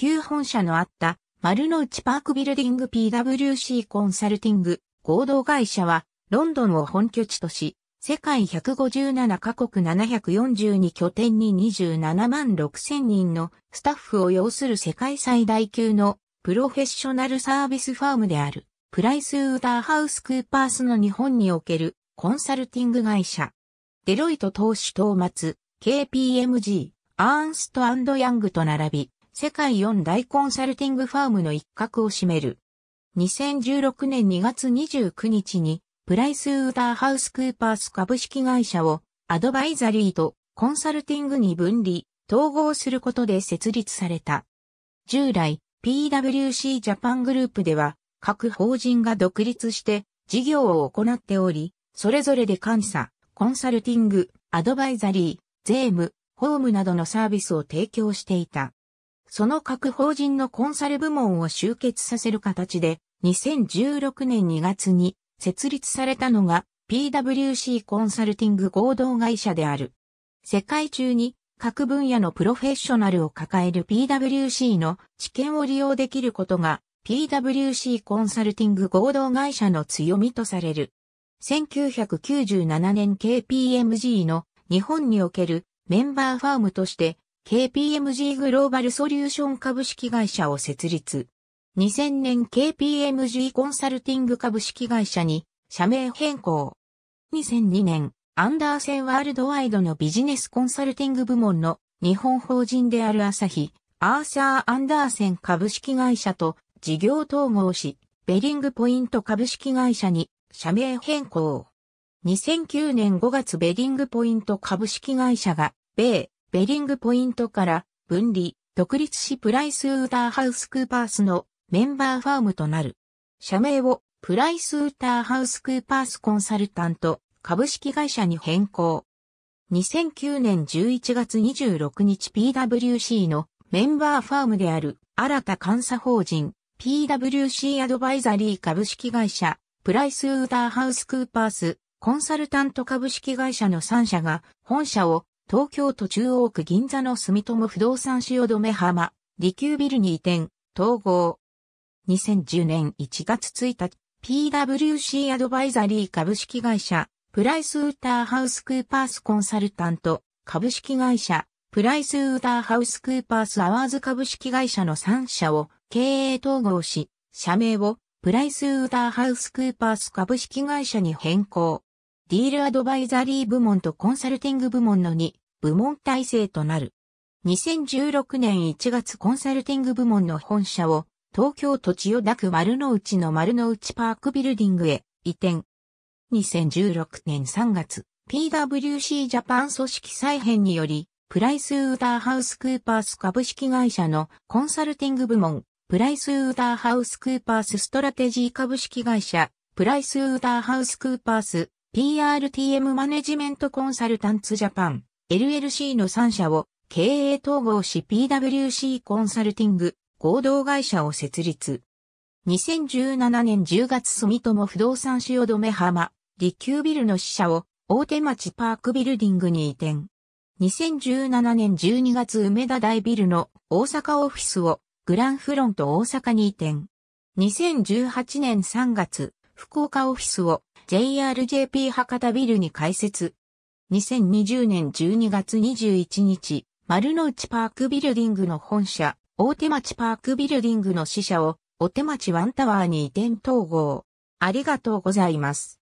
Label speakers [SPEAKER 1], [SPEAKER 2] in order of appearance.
[SPEAKER 1] 旧本社のあった丸の内パークビルディング PWC コンサルティング合同会社はロンドンを本拠地とし、世界157カ国742拠点に27万6000人のスタッフを要する世界最大級のプロフェッショナルサービスファームであるプライスウーターハウスクーパースの日本におけるコンサルティング会社。デロイト投資東末、KPMG、アーンストヤングと並び、世界4大コンサルティングファームの一角を占める。2016年2月29日に、プライスウーターハウスクーパース株式会社を、アドバイザリーとコンサルティングに分離、統合することで設立された。従来、PWC ジャパングループでは、各法人が独立して事業を行っており、それぞれで監査、コンサルティング、アドバイザリー、税務、ホームなどのサービスを提供していた。その各法人のコンサル部門を集結させる形で、2016年2月に設立されたのが PWC コンサルティング合同会社である。世界中に各分野のプロフェッショナルを抱える PWC の知見を利用できることが PWC コンサルティング合同会社の強みとされる。1997年 KPMG の日本におけるメンバーファームとして KPMG グローバルソリューション株式会社を設立。2000年 KPMG コンサルティング株式会社に社名変更。2002年、アンダーセンワールドワイドのビジネスコンサルティング部門の日本法人である朝日、アーサー・アンダーセン株式会社と事業統合し、ベリングポイント株式会社に社名変更。2009年5月ベリングポイント株式会社が、米、ベリングポイントから分離、独立しプライスウーターハウスクーパースのメンバーファームとなる。社名をプライスウーターハウスクーパースコンサルタント株式会社に変更。2009年11月26日 PWC のメンバーファームである新た監査法人 PWC アドバイザリー株式会社プライスウーターハウスクーパースコンサルタント株式会社の3社が本社を東京都中央区銀座の住友不動産汐留浜、利休ビルに移転、統合。2010年1月1日、PWC アドバイザリー株式会社、プライスウーターハウスクーパースコンサルタント、株式会社、プライスウーターハウスクーパースアワーズ株式会社の3社を経営統合し、社名をプライスウーターハウスクーパース株式会社に変更。ディールアドバイザリー部門とコンサルティング部門の2部門体制となる。2016年1月コンサルティング部門の本社を東京都千代田区丸の内の丸の内パークビルディングへ移転。2016年3月、PWC ジャパン組織再編により、プライスウーターハウスクーパース株式会社のコンサルティング部門、プライスウーターハウスクーパースストラテジー株式会社、プライスウーターハウスクーパース PRTM マネジメントコンサルタンツジャパン、LLC の3社を経営統合し PWC コンサルティング合同会社を設立。2017年10月住友不動産止め浜、利休ビルの支社を大手町パークビルディングに移転。2017年12月梅田大ビルの大阪オフィスをグランフロント大阪に移転。2018年3月福岡オフィスを JRJP 博多ビルに開設。2020年12月21日、丸の内パークビルディングの本社、大手町パークビルディングの支社を、大手町ワンタワーに移転統合。ありがとうございます。